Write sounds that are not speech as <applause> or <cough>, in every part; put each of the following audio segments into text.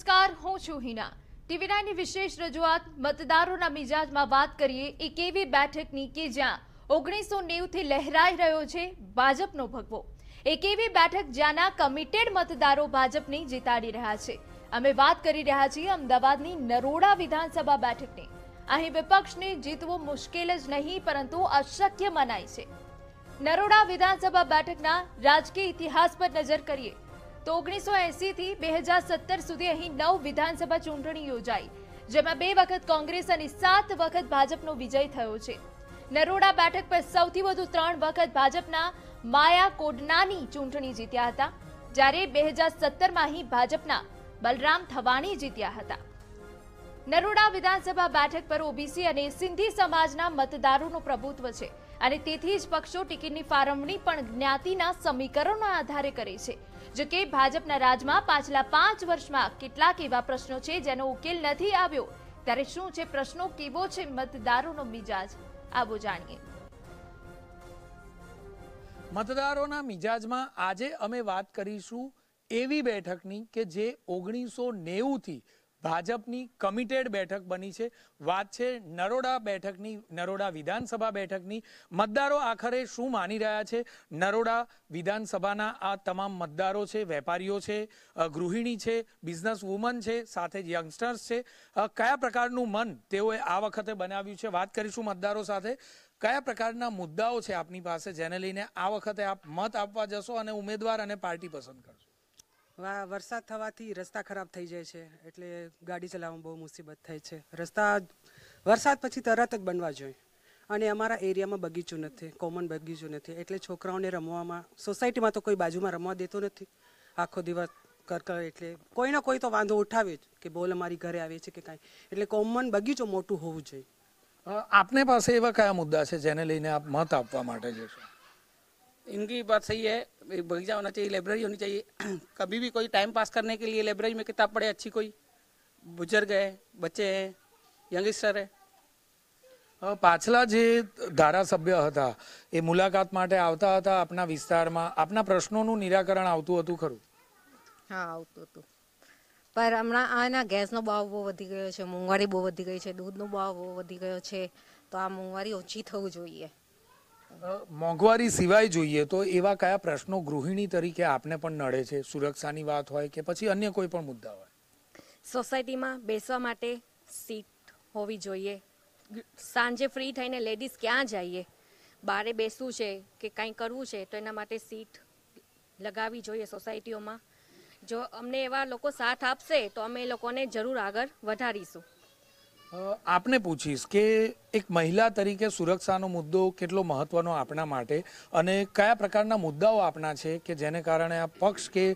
નમસ્કાર હું છું હિના ટીવી નાઇનની વિશેષ રજૂઆત મતદારોના મિજાજમાં વાત કરીએ એક એવી બેઠકની કે જ્યાં ઓગણીસો નેવથી લહેરાઈ રહ્યો છે ભાજપનો ભગવો એક એવી બેઠક જ્યાંના કમિટેડ મતદારો ભાજપને જીતાડી રહ્યા છે અમે વાત કરી રહ્યા છીએ અમદાવાદની નરોડા વિધાનસભા બેઠકની અહીં વિપક્ષને જીતવું મુશ્કેલ જ નહીં પરંતુ અશક્ય મનાય છે નરોડા વિધાનસભા બેઠકના રાજકીય ઇતિહાસ પર નજર કરીએ તો ઓગણીસો એંસીથી બે હજાર સત્તર સુધી અહીં નવ વિધાનસભા ચૂંટણી યોજાઈ જેમાં બે વખત કોંગ્રેસ અને સાત વખત ભાજપનો વિજય થયો છે નરોડા બેઠક પર સૌથી વધુ ત્રણ વખત ભાજપના માયા કોડનાની ચૂંટણી જીત્યા હતા જ્યારે બે હજાર સત્તરમાં અહીં ભાજપના બલરામ થવાણી જીત્યા હતા નરોડા વિધાનસભા બેઠક પર ઓબીસી અને સિંધી સમાજના મતદારોનું પ્રભુત્વ છે અને તેથી જ પક્ષો ટિકિટની ફાળવણી પણ જ્ઞાતિના સમીકરણોના આધારે કરે છે જો કે ભાજપના રાજમાં પાછલા પાંચ વર્ષમાં કેટલાક એવા પ્રશ્નો છે જેનો ઉકેલ નથી આવ્યો ત્યારે શું છે પ્રશ્નો કેવો છે મતદારોનો મિજાજ આવો જાણીએ મતદારોના મિજાજમાં આજે અમે વાત કરીશું એવી બેઠકની કે જે ઓગણીસો નેવું થી ભાજપની કમિટેડ બેઠક બની છે વાત છે નરોડા બેઠકની નરોડા વિધાનસભા બેઠકની મતદારો આખરે શું માની રહ્યા છે નરોડા વિધાનસભાના આ તમામ મતદારો છે વેપારીઓ છે ગૃહિણી છે બિઝનેસ વુમન છે સાથે જ યંગસ્ટર્સ છે કયા પ્રકારનું મન તેઓએ આ વખતે બનાવ્યું છે વાત કરીશું મતદારો સાથે કયા પ્રકારના મુદ્દાઓ છે આપની પાસે જેને લઈને આ વખતે આપ મત આપવા જશો અને ઉમેદવાર અને પાર્ટી પસંદ કરશો વરસાદ થવાથી રસ્તા ખરાબ થઈ જાય છે એટલે ગાડી ચલાવવામાં બહુ મુસીબત થાય છે રસ્તા વરસાદ પછી તરત જ બનવા જોઈએ અને અમારા એરિયામાં બગીચું નથી કોમન બગીચું નથી એટલે છોકરાઓને રમવામાં સોસાયટીમાં તો કોઈ બાજુમાં રમવા દેતો નથી આખો દિવસ કરકર એટલે કોઈનો કોઈ તો વાંધો ઉઠાવે જ કે બોલ અમારી ઘરે આવે છે કે કાંઈ એટલે કોમન બગીચો મોટું હોવું જોઈએ આપને પાસે એવા કયા મુદ્દા છે જેને લઈને આપ મત આપવા માટે જશો इनकी बात सही है एक बगीचा होना चाहिए लाइब्रेरी होनी चाहिए <clears throat> कभी भी कोई टाइम पास करने के लिए लाइब्रेरी में किताब पढ़े अच्छी कोई बुजुर्ग है બચ્ચે है યંગસ્ટર है પાછલા જે ધારાસભ્ય હતા એ મુલાકાત માટે આવતા હતા આપના વિસ્તારમાં આપના પ્રશ્નોનું નિરાકરણ આવતું હતું ખરું હા આવતું હતું પર હમણાં આના ગેસનો ભાવ બહુ વધી ગયો છે મોંઘવારી બહુ વધી ગઈ છે દૂધનો ભાવ બહુ વધી ગયો છે તો આ મોંઘવારી ઓછી થવું જોઈએ મોંઘવારી સિવાય જોઈએ તો એવા કયા પ્રશ્નો ગૃહિણી તરીકે આપને પણ નડે છે સુરક્ષાની વાત હોય કે પછી અન્ય કોઈ પણ મુદ્દા હોય સોસાયટીમાં બેસવા માટે સીટ હોવી જોઈએ સાંજે ફ્રી થઈને લેડીઝ ક્યાં જઈએ બારે બેસવું છે કે કાંઈ કરવું છે તો એના માટે સીટ લગાવવી જોઈએ સોસાયટીઓમાં જો અમને એવા લોકો સાથ આપશે તો અમે એ લોકોને જરૂર આગળ વધારીશું આપને પૂછીશ કે એક મહિલા તરીકે સુરક્ષાનો મુદ્દો કેટલો મહત્વનો આપણા માટે અને કયા પ્રકારના મુદ્દાઓ આપના છે કે જેને કારણે આ પક્ષ કે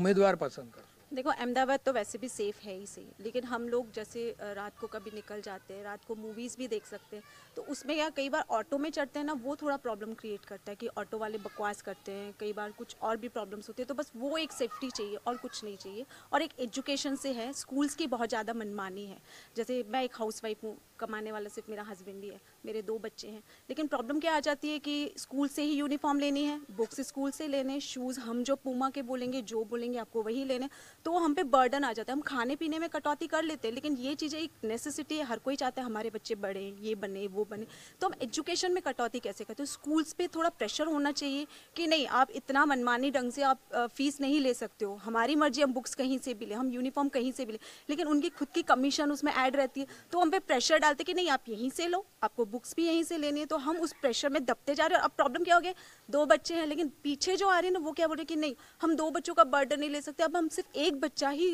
ઉમેદવાર પસંદ કરે देखो अहमदाबाद तो वैसे भी सेफ़ है ही सही लेकिन हम लोग जैसे रात को कभी निकल जाते हैं रात को मूवीज़ भी देख सकते हैं तो उसमें क्या कई बार ऑटो में चढ़ते हैं ना वो थोड़ा प्रॉब्लम क्रिएट करता है कि ऑटो वाले बकवास करते हैं कई बार कुछ और भी प्रॉब्लम्स होती है तो बस वो एक सेफ्टी चाहिए और कुछ नहीं चाहिए और एक एजुकेशन से है स्कूल्स की बहुत ज़्यादा मनमानी है जैसे मैं एक हाउस वाइफ हूँ कमाने वाला सिर्फ मेरा हस्बैंड ही है मेरे दो बच्चे हैं लेकिन प्रॉब्लम क्या आ जाती है कि स्कूल से ही यूनिफॉर्म लेनी है बुक्स स्कूल से लेने शूज़ हम जो पुमा के बोलेंगे जो बोलेंगे आपको वही लेने तो हम पे बर्डन आ जाता है हम खाने पीने में कटौती कर लेते हैं लेकिन ये चीज़ें एक नेसेसिटी है हर कोई चाहता है हमारे बच्चे बढ़े ये बने वो बने तो हम एजुकेशन में कटौती कैसे करते हैं स्कूल्स तो पर थोड़ा प्रेशर होना चाहिए कि नहीं आप इतना मनमानी ढंग से आप फीस नहीं ले सकते हो हमारी मर्जी हम बुक्स कहीं से भी लें हम यूनिफॉर्म कहीं से भी लें लेकिन उनकी खुद की कमीशन उसमें ऐड रहती है तो हम पे प्रेशर डालते कि नहीं आप यहीं से लो आपको बुक्स भी यहीं से लेनी है तो हम उस प्रेशर में दबते जा रहे हैं अब प्रॉब्लम क्या हो गया दो बच्चे हैं लेकिन पीछे जो आ रहे हैं ना वो क्या बोल रहे कि नहीं हम दो बच्चों का बर्डन नहीं ले सकते अब हम सिर्फ एक बच्चा ही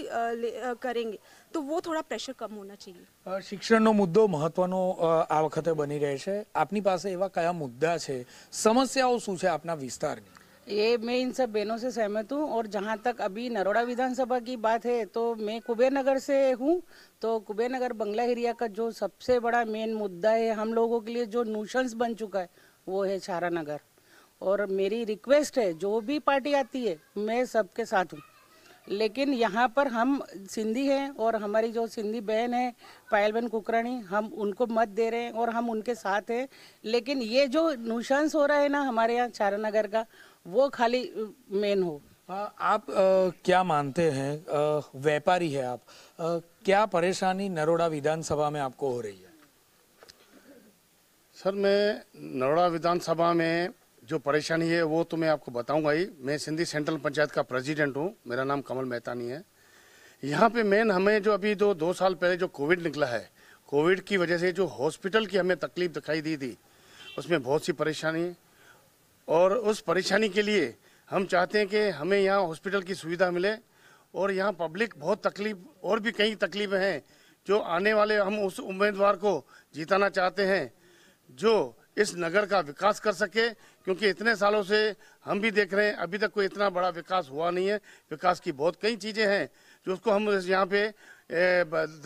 કરેંગે તો વો થોડા પ્રેશર કમ હોના ચાહીએ શિક્ષણનો મુદ્દો મહત્વનો આ વખતે બની રહે છે આપની પાસે એવા કયા મુદ્દા છે સમસ્યાઓ શું છે આપના વિસ્તારની ये मैं इन सब बहनों से सहमत हूँ और जहाँ तक अभी नरोड़ा विधानसभा की बात है तो मैं कुबेर नगर से हूँ तो कुबेर नगर बंगला एरिया का जो सबसे बड़ा मेन मुद्दा है हम लोगों के लिए जो नूशंस बन चुका है वो है छारा नगर और मेरी रिक्वेस्ट है जो भी पार्टी आती है मैं सबके साथ हूँ लेकिन यहाँ पर हम सिंधी हैं और हमारी जो सिंधी बहन है पायल बहन कुकरणी हम उनको मत दे रहे हैं और हम उनके साथ हैं लेकिन ये जो नुशांस हो रहा है ना हमारे यहाँ नगर का वो खाली मेन हो हाँ, आप आ, क्या मानते हैं व्यापारी है आप आ, क्या परेशानी नरोड़ा विधानसभा में आपको हो रही है सर मैं नरोड़ा विधानसभा में जो परेशानी है वो तो मैं आपको बताऊंगा ही मैं सिंधी सेंट्रल पंचायत का प्रेसिडेंट हूँ मेरा नाम कमल मेहतानी है यहाँ पे मेन हमें जो अभी दो दो साल पहले जो कोविड निकला है कोविड की वजह से जो हॉस्पिटल की हमें तकलीफ दिखाई दी थी उसमें बहुत सी परेशानी और उस परेशानी के लिए हम चाहते हैं कि हमें यहाँ हॉस्पिटल की सुविधा मिले और यहाँ पब्लिक बहुत तकलीफ और भी कई तकलीफें हैं जो आने वाले हम उस उम्मीदवार को जिताना चाहते हैं जो इस नगर का विकास कर सके क्योंकि इतने सालों से हम भी देख रहे हैं अभी तक कोई इतना बड़ा विकास हुआ नहीं है विकास की बहुत कई चीज़ें हैं जो उसको हम यहाँ पे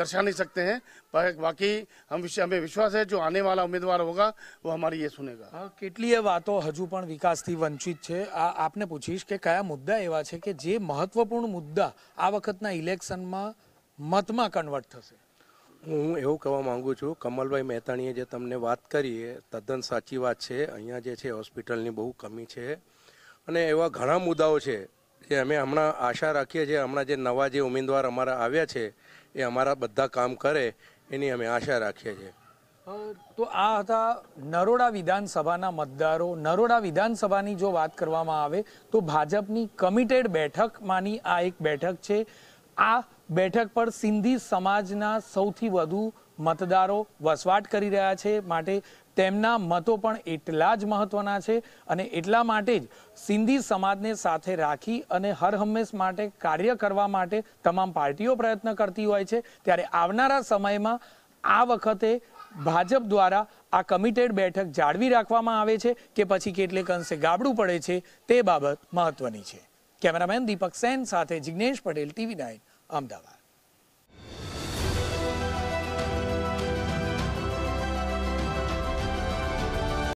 दर्शा नहीं सकते हैं पर बाकी हम विश्व हमें विश्वास है जो आने वाला उम्मीदवार होगा वो हमारी ये सुनेगा के लिए बातों हजू पर विकास थी वंचित है आपने पूछी के क्या मुद्दा एवं है कि जो महत्वपूर्ण मुद्दा आ वक्त इलेक्शन में मत में कन्वर्ट थे હું એવું કહેવા માગું છું કમલભાઈ મહેતાણીએ જે તમને વાત કરી તદ્દન સાચી વાત છે અહીંયા જે છે હોસ્પિટલની બહુ કમી છે અને એવા ઘણા મુદ્દાઓ છે જે અમે હમણાં આશા રાખીએ છીએ હમણાં જે નવા જે ઉમેદવાર અમારા આવ્યા છે એ અમારા બધા કામ કરે એની અમે આશા રાખીએ છીએ તો આ હતા નરોડા વિધાનસભાના મતદારો નરોડા વિધાનસભાની જો વાત કરવામાં આવે તો ભાજપની કમિટેડ બેઠકમાંની આ એક બેઠક છે આ બેઠક પર સિંધી સમાજના સૌથી વધુ મતદારો વસવાટ કરી રહ્યા છે માટે તેમના મતો પણ એટલા જ મહત્વના છે અને એટલા માટે જ સિંધી સમાજને સાથે રાખી અને હર હંમેશ માટે કાર્ય કરવા માટે તમામ પાર્ટીઓ પ્રયત્ન કરતી હોય છે ત્યારે આવનારા સમયમાં આ વખતે ભાજપ દ્વારા આ કમિટેડ બેઠક જાળવી રાખવામાં આવે છે કે પછી કેટલેક અંશે ગાબડું પડે છે તે બાબત મહત્વની છે કેમેરામેન દીપક સેન સાથે Jignesh Patel TV nine I'm done.